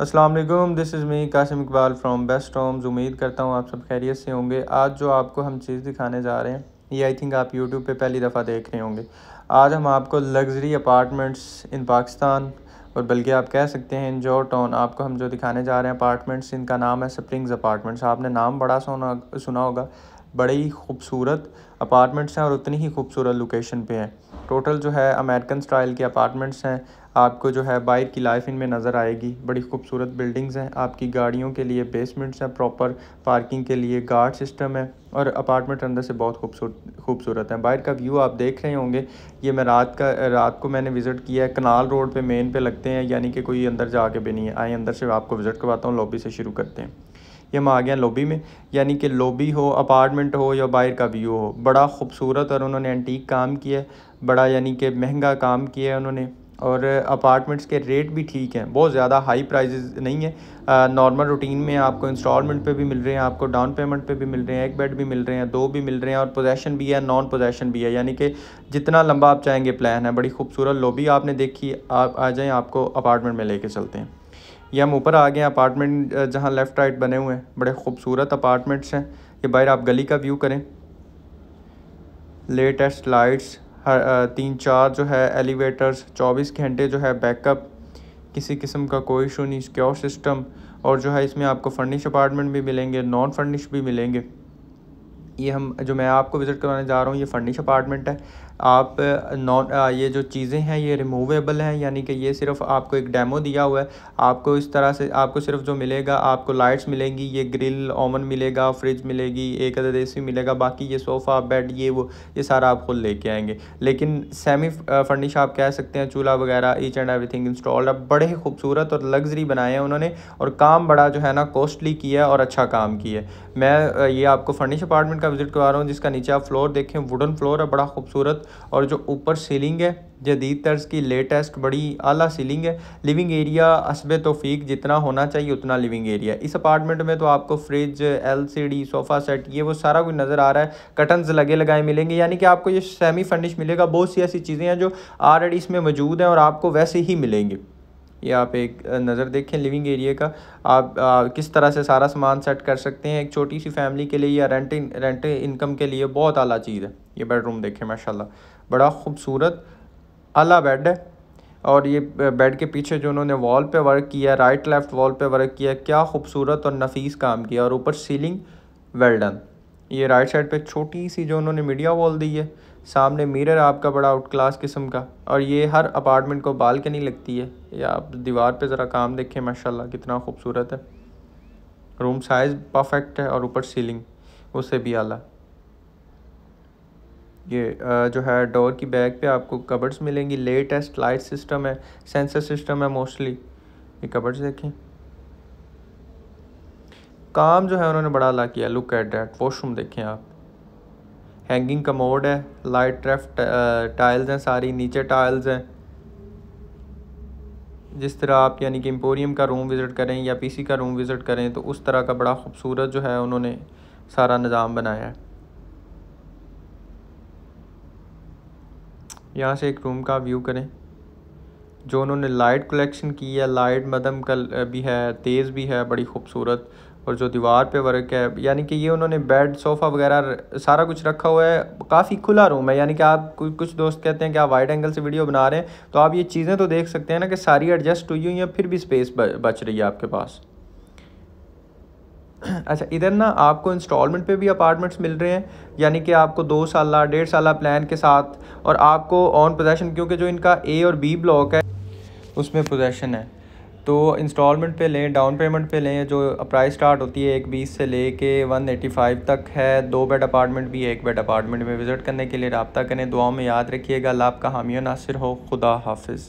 अस्सलाम वालेकुम this is me Kasim Iqbal from Best Homes उम्मीद करता हूँ आप सब खैरियत से होंगे आज जो आपको हम चीज़ दिखाने जा रहे हैं ये आई थिंक आप यूट्यूब पे पहली दफ़ा देख रहे होंगे आज हम आपको लग्जरी अपार्टमेंट्स इन पाकिस्तान और बल्कि आप कह सकते हैं इन जो टाउन आपको हम जो दिखाने जा रहे हैं अपार्टमेंट्स इनका नाम है स्प्रिंग्स अपार्टमेंट्स आपने नाम बड़ा सुना सुना होगा बड़े ही खूबसूरत अपार्टमेंट्स हैं और उतनी ही खूबसूरत लोकेशन पे हैं टोटल जो है अमेरिकन स्टाइल के अपार्टमेंट्स हैं आपको जो है बाइक की लाइफ इनमें नज़र आएगी बड़ी खूबसूरत बिल्डिंग्स हैं आपकी गाड़ियों के लिए बेसमेंट्स हैं प्रॉपर पार्किंग के लिए गार्ड सिस्टम है और अपार्टमेंट अंदर से बहुत खूबसूरत खूबसूरत है बाहर का व्यू आप देख रहे होंगे ये मैं रात का रात को मैंने विज़िट किया है कनाल रोड पर मेन पर लगते हैं यानी कि कोई अंदर जाके भी नहीं है आए अंदर से आपको विज़िट करवाता हूँ लॉबी से शुरू करते हैं ये हम आ गए हैं लॉबी में यानी कि लॉबी हो अपार्टमेंट हो या बाहर का व्यू हो बड़ा खूबसूरत और उन्होंने एंटीक काम किया है बड़ा यानी कि महंगा काम किया है उन्होंने और अपार्टमेंट्स के रेट भी ठीक हैं बहुत ज़्यादा हाई प्राइजेज़ नहीं है नॉर्मल रूटीन में आपको इंस्टॉलमेंट पे भी मिल रहे हैं आपको डाउन पेमेंट पे भी मिल रहे हैं एक बेड भी मिल रहे हैं दो भी मिल रहे हैं और पोजेशन भी है नॉन पोजेशन भी है यानी कि जितना लंबा आप चाहेंगे प्लान है बड़ी खूबसूरत लॉबी आपने देखी आप आ जाएँ आपको अपार्टमेंट में ले चलते हैं ये हम ऊपर आ गए हैं अपार्टमेंट जहाँ लेफ़्ट राइट बने हुए हैं बड़े खूबसूरत अपार्टमेंट्स हैं ये बाहर आप गली का व्यू करें लेटेस्ट लाइट्स हर तीन चार जो है एलिवेटर्स चौबीस घंटे जो है बैकअप किसी किस्म का कोई इशू नहीं सिक्योर सिस्टम और जो है इसमें आपको फर्निश अपार्टमेंट भी मिलेंगे नॉन फर्निश भी मिलेंगे ये हम जो मैं आपको विज़िट करवाने जा रहा हूँ ये फर्निश अपार्टमेंट है आप नॉन ये जो चीज़ें हैं ये रिमूवेबल हैं यानी कि ये सिर्फ आपको एक डेमो दिया हुआ है आपको इस तरह से आपको सिर्फ जो मिलेगा आपको लाइट्स मिलेंगी ये ग्रिल ओवन मिलेगा फ्रिज मिलेगी एक अदर ए मिलेगा बाकी ये सोफ़ा बेड ये वो ये सारा आप खुद लेके आएंगे लेकिन सेमी फर्निश आप कह सकते हैं चूल्हा वगैरह ईच एंड थिंग इंस्टॉल्ड अब बड़े ही खूबसूरत और लग्जरी बनाए हैं उन्होंने और काम बड़ा जो है ना कॉस्टली किया है और अच्छा काम किया है मैं ये आपको फर्निश अपार्टमेंट का विजिट करवा रहा हूँ जिसका नीचे आप फ्लोर देखें वुडन फ्लोर है बड़ा खूबसूरत और जो ऊपर सीलिंग है जदीद तर्ज की लेटेस्ट बड़ी आला सीलिंग है लिविंग एरिया असब तोफ़ीक जितना होना चाहिए उतना लिविंग एरिया इस अपार्टमेंट में तो आपको फ्रिज एलसीडी सोफ़ा सेट ये वो सारा कुछ नज़र आ रहा है कटन्स लगे लगाए मिलेंगे यानी कि आपको ये सेमी फर्निश मिलेगा बहुत सी ऐसी चीज़ें हैं जो ऑलरेडी इसमें मौजूद हैं और आपको वैसे ही मिलेंगे ये आप एक नज़र देखें लिविंग एरिया का आप आ, किस तरह से सारा सामान सेट कर सकते हैं एक छोटी सी फैमिली के लिए या रेंट रेंट इनकम के लिए बहुत आला चीज़ है ये बेडरूम देखें माशाल्लाह बड़ा खूबसूरत अला बेड है और ये बेड के पीछे जो उन्होंने वॉल पे वर्क किया राइट लेफ़्ट वॉल पे वर्क किया क्या खूबसूरत और नफीस काम किया और ऊपर सीलिंग वेल्डन ये राइट साइड पे छोटी सी जो उन्होंने मीडिया वॉल दी है सामने मिरर आपका बड़ा आउट क्लास किस्म का और ये हर अपार्टमेंट को बालकनी लगती है या आप दीवार पे ज़रा काम देखें माशाल्लाह कितना खूबसूरत है रूम साइज़ परफेक्ट है और ऊपर सीलिंग उससे भी आला ये जो है डोर की बैक पे आपको कबर्ड्स मिलेंगी लेटेस्ट लाइट सिस्टम है सेंसर सिस्टम है मोस्टली ये कबर्ड्स देखें काम जो है उन्होंने बड़ा अला किया लुक एट डैट वॉशरूम देखें आप हैंगिंग का मोड है लाइट ट्रफ टाइल्स हैं सारी नीचे टाइल्स हैं जिस तरह आप यानी कि एम्पोरियम का रूम विज़िट करें या पीसी का रूम विज़िट करें तो उस तरह का बड़ा खूबसूरत जो है उन्होंने सारा निज़ाम बनाया है यहाँ से एक रूम का व्यू करें जो उन्होंने लाइट कलेक्शन की है लाइट मदम कल भी है तेज़ भी है बड़ी खूबसूरत और जो दीवार पे वर्क है यानी कि ये उन्होंने बेड सोफ़ा वगैरह सारा कुछ रखा हुआ है काफ़ी खुला रूम है यानी कि आप कुछ दोस्त कहते हैं कि आप वाइड एंगल से वीडियो बना रहे हैं तो आप ये चीज़ें तो देख सकते हैं ना कि सारी एडजस्ट हुई हुई हैं फिर भी स्पेस बच रही है आपके पास अच्छा इधर ना आपको इंस्टॉलमेंट पे भी अपार्टमेंट्स मिल रहे हैं यानी कि आपको दो साल डेढ़ साल प्लान के साथ और आपको ऑन पोजेशन क्योंकि जो इनका ए और बी ब्लॉक है उसमें पोजेशन है तो इंस्टॉलमेंट पे लें डाउन पेमेंट पे लें जो प्राइस स्टार्ट होती है एक बीस से ले कर वन एटी फाइव तक है दो बेड अपार्टमेंट भी है एक बेड अपार्टमेंट में विज़िट करने के लिए रबता करें दुआओं में याद रखिएगा लाभ का हामी नासिर हो खुदा हाफिज़